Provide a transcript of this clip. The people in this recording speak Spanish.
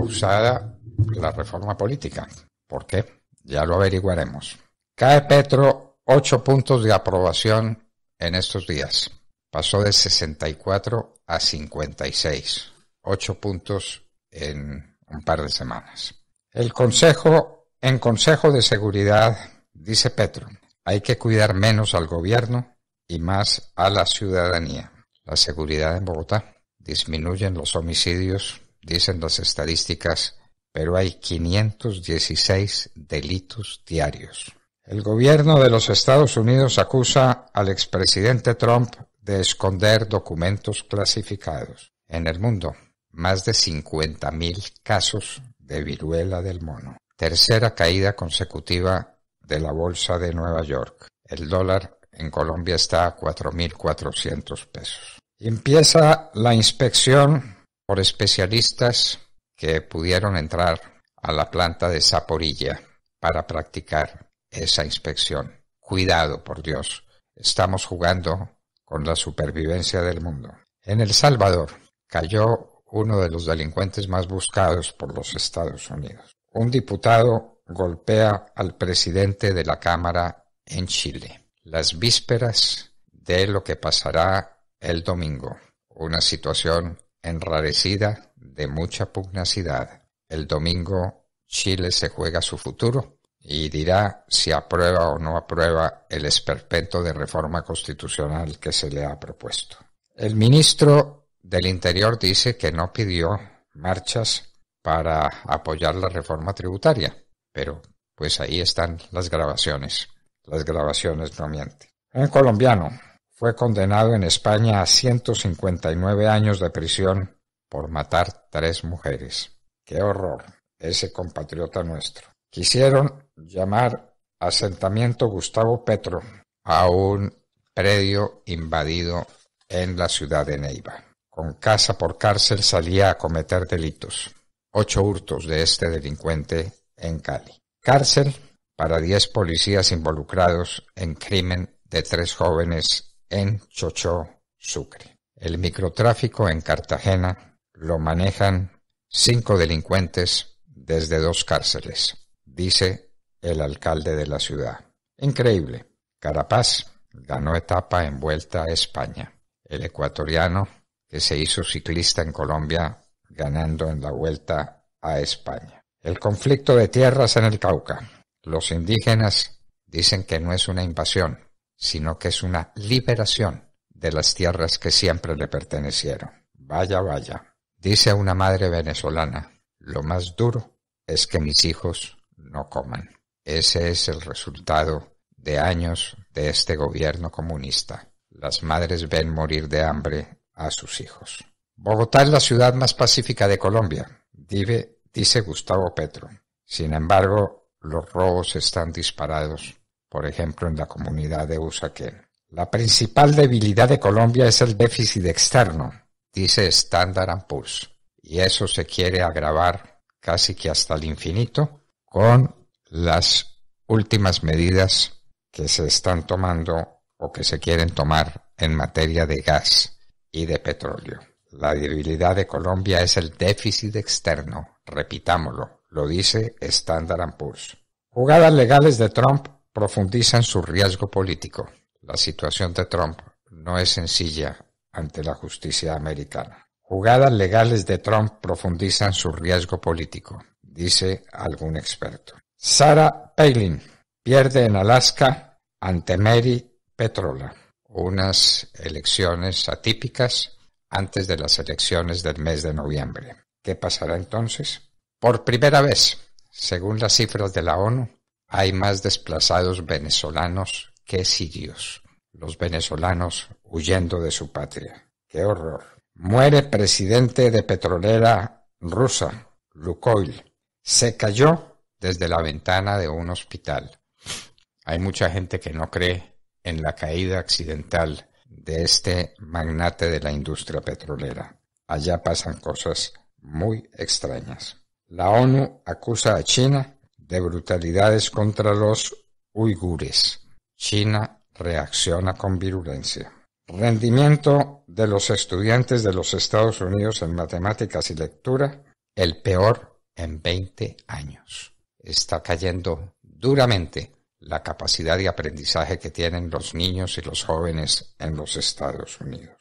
...causada la reforma política. ¿Por qué? Ya lo averiguaremos. Cae Petro ocho puntos de aprobación en estos días. Pasó de 64 a 56. Ocho puntos en un par de semanas. El Consejo, en Consejo de Seguridad, dice Petro, hay que cuidar menos al gobierno y más a la ciudadanía. La seguridad en Bogotá. Disminuyen los homicidios dicen las estadísticas, pero hay 516 delitos diarios. El gobierno de los Estados Unidos acusa al expresidente Trump de esconder documentos clasificados. En el mundo, más de 50.000 casos de viruela del mono. Tercera caída consecutiva de la bolsa de Nueva York. El dólar en Colombia está a 4.400 pesos. Empieza la inspección por especialistas que pudieron entrar a la planta de Saporilla para practicar esa inspección. Cuidado, por Dios, estamos jugando con la supervivencia del mundo. En El Salvador cayó uno de los delincuentes más buscados por los Estados Unidos. Un diputado golpea al presidente de la Cámara en Chile. Las vísperas de lo que pasará el domingo. Una situación enrarecida de mucha pugnacidad. El domingo Chile se juega su futuro y dirá si aprueba o no aprueba el esperpento de reforma constitucional que se le ha propuesto. El ministro del Interior dice que no pidió marchas para apoyar la reforma tributaria, pero pues ahí están las grabaciones. Las grabaciones no mienten. En colombiano fue condenado en España a 159 años de prisión por matar tres mujeres. ¡Qué horror! Ese compatriota nuestro. Quisieron llamar asentamiento Gustavo Petro a un predio invadido en la ciudad de Neiva. Con casa por cárcel salía a cometer delitos. Ocho hurtos de este delincuente en Cali. Cárcel para diez policías involucrados en crimen de tres jóvenes en Chochó, Sucre. El microtráfico en Cartagena lo manejan cinco delincuentes desde dos cárceles, dice el alcalde de la ciudad. Increíble. Carapaz ganó etapa en vuelta a España. El ecuatoriano que se hizo ciclista en Colombia ganando en la vuelta a España. El conflicto de tierras en el Cauca. Los indígenas dicen que no es una invasión, sino que es una liberación de las tierras que siempre le pertenecieron. Vaya, vaya. Dice una madre venezolana, lo más duro es que mis hijos no coman. Ese es el resultado de años de este gobierno comunista. Las madres ven morir de hambre a sus hijos. Bogotá es la ciudad más pacífica de Colombia, dice, Gustavo Petro. Sin embargo, los robos están disparados por ejemplo en la comunidad de Usaquén. La principal debilidad de Colombia es el déficit externo, dice Standard Poor's, y eso se quiere agravar casi que hasta el infinito con las últimas medidas que se están tomando o que se quieren tomar en materia de gas y de petróleo. La debilidad de Colombia es el déficit externo, repitámoslo, lo dice Standard Poor's. Jugadas legales de Trump profundizan su riesgo político. La situación de Trump no es sencilla ante la justicia americana. Jugadas legales de Trump profundizan su riesgo político, dice algún experto. Sarah Palin pierde en Alaska ante Mary Petrola, unas elecciones atípicas antes de las elecciones del mes de noviembre. ¿Qué pasará entonces? Por primera vez, según las cifras de la ONU, hay más desplazados venezolanos que sirios. Los venezolanos huyendo de su patria. ¡Qué horror! Muere presidente de petrolera rusa, Lukoil. Se cayó desde la ventana de un hospital. Hay mucha gente que no cree en la caída accidental de este magnate de la industria petrolera. Allá pasan cosas muy extrañas. La ONU acusa a China de brutalidades contra los uigures. China reacciona con virulencia. Rendimiento de los estudiantes de los Estados Unidos en matemáticas y lectura, el peor en 20 años. Está cayendo duramente la capacidad de aprendizaje que tienen los niños y los jóvenes en los Estados Unidos.